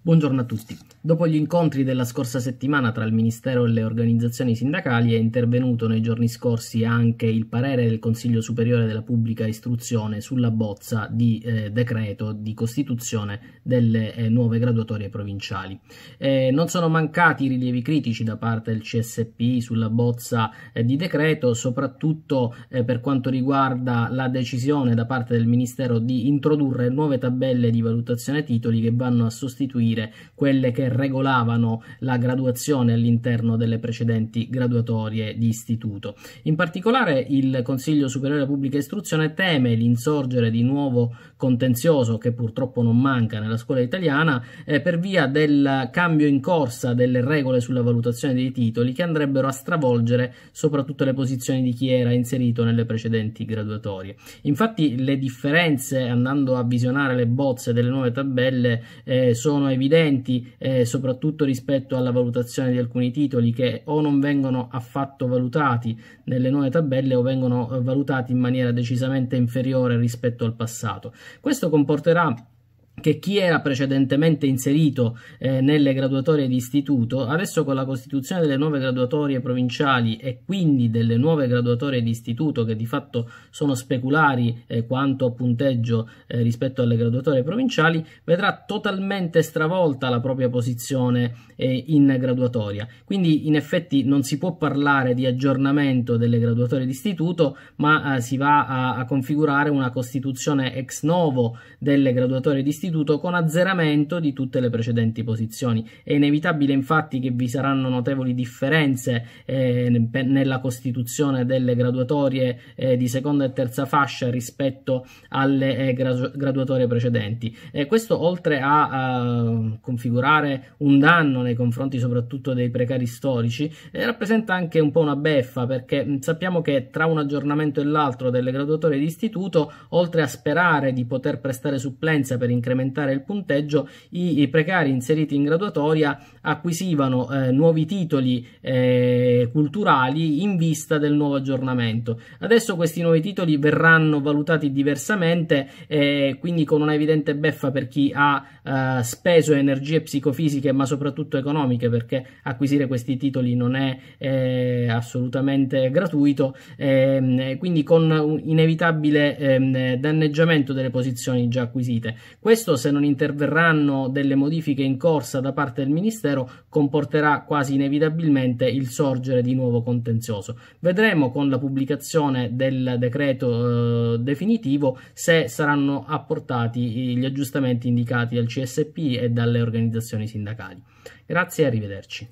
Buongiorno a tutti. Dopo gli incontri della scorsa settimana tra il Ministero e le organizzazioni sindacali è intervenuto nei giorni scorsi anche il parere del Consiglio Superiore della Pubblica Istruzione sulla bozza di eh, decreto di costituzione delle eh, nuove graduatorie provinciali. Eh, non sono mancati rilievi critici da parte del CSP sulla bozza eh, di decreto, soprattutto eh, per quanto riguarda la decisione da parte del Ministero di introdurre nuove tabelle di valutazione titoli che vanno a sostituire dire quelle che regolavano la graduazione all'interno delle precedenti graduatorie di istituto. In particolare il Consiglio Superiore della Pubblica Istruzione teme l'insorgere di nuovo contenzioso che purtroppo non manca nella scuola italiana eh, per via del cambio in corsa delle regole sulla valutazione dei titoli che andrebbero a stravolgere soprattutto le posizioni di chi era inserito nelle precedenti graduatorie. Infatti le differenze andando a visionare le bozze delle nuove tabelle eh, sono evidenti evidenti, eh, soprattutto rispetto alla valutazione di alcuni titoli che o non vengono affatto valutati nelle nuove tabelle o vengono eh, valutati in maniera decisamente inferiore rispetto al passato. Questo comporterà che chi era precedentemente inserito eh, nelle graduatorie di istituto, adesso con la costituzione delle nuove graduatorie provinciali e quindi delle nuove graduatorie di istituto che di fatto sono speculari eh, quanto a punteggio eh, rispetto alle graduatorie provinciali, vedrà totalmente stravolta la propria posizione eh, in graduatoria. Quindi in effetti non si può parlare di aggiornamento delle graduatorie di istituto, ma eh, si va a, a configurare una costituzione ex novo delle graduatorie di istituto sostituto con azzeramento di tutte le precedenti posizioni. È inevitabile infatti che vi saranno notevoli differenze eh, nella costituzione delle graduatorie eh, di seconda e terza fascia rispetto alle eh, gra graduatorie precedenti. E questo oltre a, a, configurare un danno nei confronti soprattutto dei precari storici, eh, rappresenta anche un po' una beffa perché mh, mm, sappiamo che tra un aggiornamento e l'altro delle graduatorie di istituto, oltre a sperare di poter prestare supplenza per incrementare incrementare il punteggio, i, i precari inseriti in graduatoria acquisivano eh, nuovi titoli eh, culturali in vista del nuovo aggiornamento. Adesso questi nuovi titoli verranno valutati diversamente, eh, quindi con una evidente beffa per chi ha eh, speso energie psicofisiche ma soprattutto economiche, perché acquisire questi titoli non è eh, assolutamente gratuito, ehm, quindi con un inevitabile ehm, danneggiamento delle posizioni già acquisite. Questo questo, se non interverranno delle modifiche in corsa da parte del Ministero, comporterà quasi inevitabilmente il sorgere di nuovo contenzioso. Vedremo con la pubblicazione del decreto eh, definitivo se saranno apportati gli aggiustamenti indicati dal CSP e dalle organizzazioni sindacali. Grazie e arrivederci.